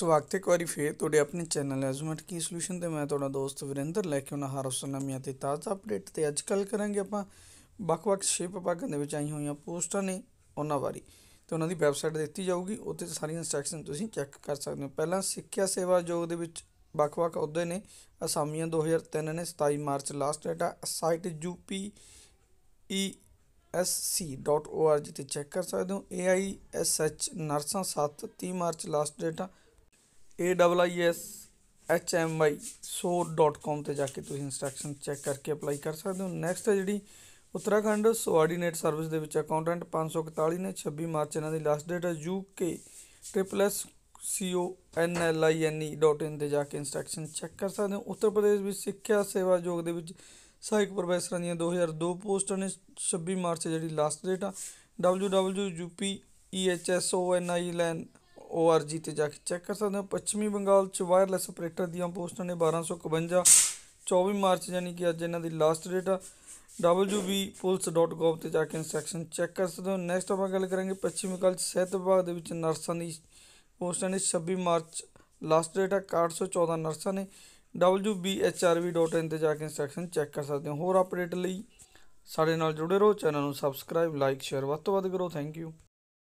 ਸਵਾਗਤ ਹੈ ਇੱਕ ਵਾਰੀ ਫੇਰ ਤੁਹਾਡੇ ਆਪਣੇ ਚੈਨਲ ਐਜ਼ਮਟ ਕੀ ਸੋਲੂਸ਼ਨ ਤੇ ਮੈਂ ਤੁਹਾਡਾ ਦੋਸਤ ਵਿਰਿੰਦਰ ਲੈ ਕੇ ਉਹਨਾਂ ਹਰ ਉਸ ਨਵੀਆਂ ਤੇ ਤਾਜ਼ਾ ਅਪਡੇਟ ਤੇ ਅੱਜ ਕੱਲ ਕਰਾਂਗੇ ਆਪਾਂ ਵੱਖ-ਵੱਖ ਸ਼ੇਪ ਭਾਗਾਂ ਦੇ ਵਿੱਚ ਆਈ ਹੋਈਆਂ ਪੋਸਟਾਂ ਨੇ ਉਹਨਾਂ ਬਾਰੇ ਤੇ ਉਹਨਾਂ ਦੀ ਵੈਬਸਾਈਟ ਦਿੱਤੀ ਜਾਊਗੀ ਉੱਥੇ ਸਾਰੀਆਂ ਇਨਸਟ੍ਰਕਸ਼ਨ ਤੁਸੀਂ ਚੈੱਕ ਕਰ ਸਕਦੇ ਹੋ ਪਹਿਲਾਂ ਸਿੱਖਿਆ ਸੇਵਾ ਯੋਗ ਦੇ ਵਿੱਚ ਵੱਖ-ਵੱਖ ਅਹੁਦੇ ਨੇ ਅਸਾਮੀਆਂ 2003 ਨੇ 27 ਮਾਰਚ ਲਾਸਟ ਡੇਟਾ ਸਾਈਟ ਯੂਪੀ ਈ sc.org ਤੇ ਚੈੱਕ ਕਰ ਸਕਦੇ ਹੋ AISH ਨਰਸਾਂ 7 30 ਮਾਰਚ ਲਾਸਟ ਡੇਟਾ awishmi100.com ਤੇ ਜਾ ਕੇ ਤੁਸੀਂ ਇਨਸਟਰਕਸ਼ਨ ਚੈੱਕ ਕਰਕੇ ਅਪਲਾਈ ਕਰ ਸਕਦੇ ਹੋ ਨੈਕਸਟ ਹੈ ਜਿਹੜੀ ਉੱਤਰਾਖੰਡ ਸਵਾਰਡੀਨੇਟ ਸਰਵਿਸ ਦੇ ਵਿੱਚ ਅਕਾਊਂਟੈਂਟ 541 ਨੇ 26 ਮਾਰਚ ਇਹਨਾਂ ਦੀ ਲਾਸਟ ਡੇਟ ਹੈ ਯੂਕੇ ਟ੍ਰਿਪਲ ਐਸ ਇਨ ਤੇ ਜਾ ਕੇ ਇਨਸਟਰਕਸ਼ਨ ਚੈੱਕ ਕਰ ਸਕਦੇ ਹੋ ਉੱਤਰ ਪ੍ਰਦੇਸ਼ ਵਿੱਚ ਸਿੱਖਿਆ ਸੇਵਾ ਯੋਗ ਦੇ ਵਿੱਚ ਸਹਾਇਕ ਪ੍ਰੋਫੈਸਰਾਂ ਦੀਆਂ 2002 ਪੋਸਟਾਂ ਨੇ 26 ਮਾਰਚ ਜਿਹੜੀ ਲਾਸਟ ਡੇਟ ਆ www.upehsoni.in org ਤੇ ਜਾ ਕੇ ਚੈੱਕ ਕਰ ਸਕਦੇ ਹੋ ਪੱਛਮੀ ਬੰਗਾਲ ਚ ਵਾਇਰਲੈਸ ਆਪਰੇਟਰ ਦੀਆਂ ਪੋਸਟਾਂ ਨੇ 1251 24 ਮਾਰਚ ਯਾਨੀ ਕਿ ਅੱਜ ਇਹਨਾਂ ਦੀ ਲਾਸਟ ਡੇਟ ਆ wbpuls.gov ਤੇ ਜਾ ਕੇ ਇਨਸਟ੍ਰਕਸ਼ਨ ਚੈੱਕ ਕਰ ਸਕਦੇ ਹੋ ਨੈਕਸਟ ਆਪਾਂ ਗੱਲ ਕਰਾਂਗੇ ਪੱਛਮੀ ਬੰਗਾਲ ਚ ਸਿਹਤ ਵਿਭਾਗ ਦੇ ਵਿੱਚ ਨਰਸਾਂ ਦੀ ਪੋਸਟਾਂ ਨੇ 26 ਮਾਰਚ ਲਾਸਟ ਡੇਟ ਆ 414 ਨਰਸਾਂ ਨੇ wbhrv.in ਤੇ ਜਾ ਕੇ ਇਨਸਟ੍ਰਕਸ਼ਨ ਚੈੱਕ ਕਰ ਸਕਦੇ ਹੋ ਹੋਰ ਅਪਡੇਟ ਲਈ ਸਾਡੇ ਨਾਲ ਜੁੜੇ ਰਹੋ ਚੈਨਲ ਨੂੰ ਸਬਸਕ੍ਰਾਈਬ ਲਾਈਕ ਸ਼ੇਅਰ ਵੱਧ ਤੋਂ ਵੱਧ ਕਰੋ ਥੈਂਕ ਯੂ